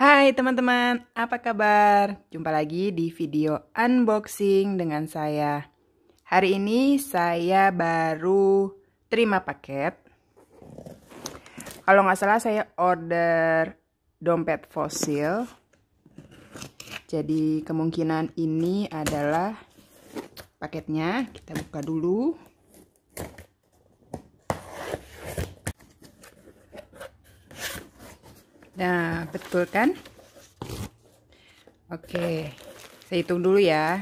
Hai teman-teman, apa kabar? Jumpa lagi di video unboxing dengan saya. Hari ini saya baru terima paket. Kalau nggak salah saya order dompet fosil. Jadi kemungkinan ini adalah paketnya. Kita buka dulu. Nah, betul kan? Oke, saya hitung dulu ya.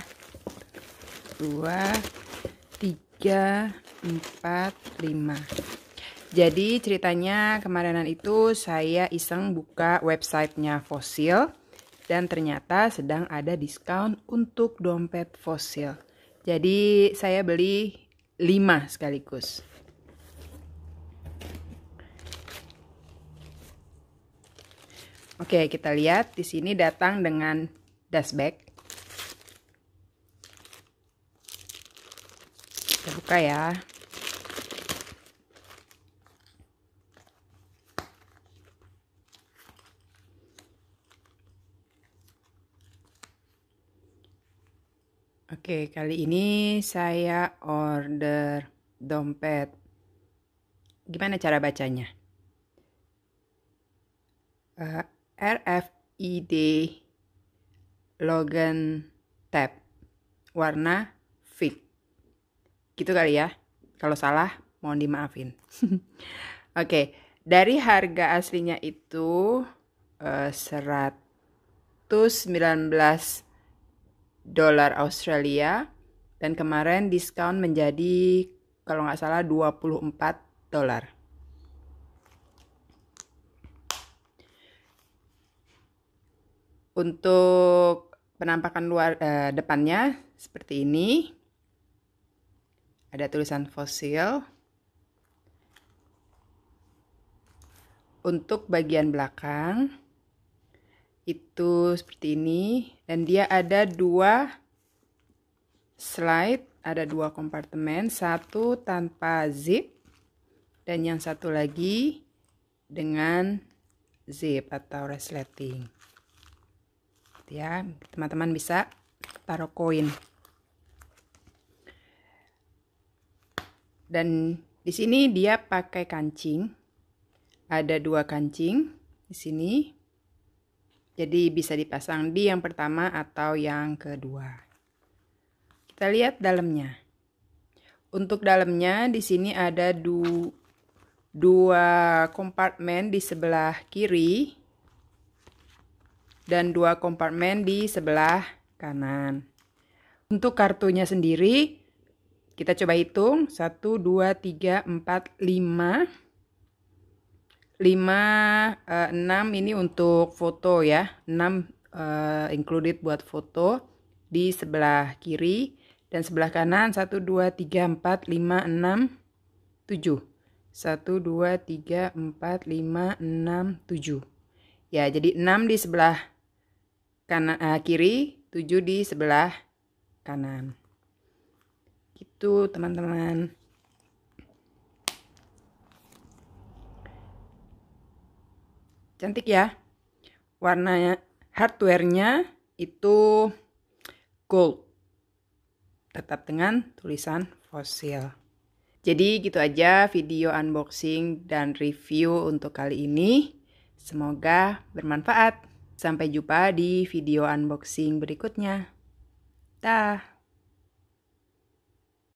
2, 3, 4, 5. Jadi ceritanya kemarinan itu saya iseng buka websitenya Fosil dan ternyata sedang ada diskon untuk dompet Fosil. Jadi saya beli 5 sekaligus. Oke, kita lihat di sini datang dengan dust bag. Kita buka ya. Oke, kali ini saya order dompet. Gimana cara bacanya? Uh, RFID Logan Tab warna fit. Gitu kali ya. Kalau salah mohon dimaafin. Oke, okay. dari harga aslinya itu uh, eh, 119 dolar Australia dan kemarin diskon menjadi kalau nggak salah 24 dolar. Untuk penampakan luar eh, depannya seperti ini. Ada tulisan fosil. Untuk bagian belakang itu seperti ini dan dia ada dua slide, ada dua kompartemen, satu tanpa zip dan yang satu lagi dengan zip atau resleting gitu ya teman-teman bisa taruh koin dan di sini dia pakai kancing ada dua kancing di sini jadi bisa dipasang di yang pertama atau yang kedua kita lihat dalamnya untuk dalamnya di sini ada du dua kompartemen di sebelah kiri dan dua kompartemen di sebelah kanan. Untuk kartunya sendiri, kita coba hitung. 1, 2, 3, 4, 5. 5, 6 ini untuk foto ya. 6 uh, eh, included buat foto di sebelah kiri. Dan sebelah kanan 1, 2, 3, 4, 5, 6, 7. 1, 2, 3, 4, 5, 6, 7. Ya, jadi 6 di sebelah kanan uh, kiri, 7 di sebelah kanan. Gitu, teman-teman. Cantik ya. Warnanya hardware-nya itu gold. Tetap dengan tulisan fosil. Jadi gitu aja video unboxing dan review untuk kali ini. Semoga bermanfaat. Sampai jumpa di video unboxing berikutnya. Dah.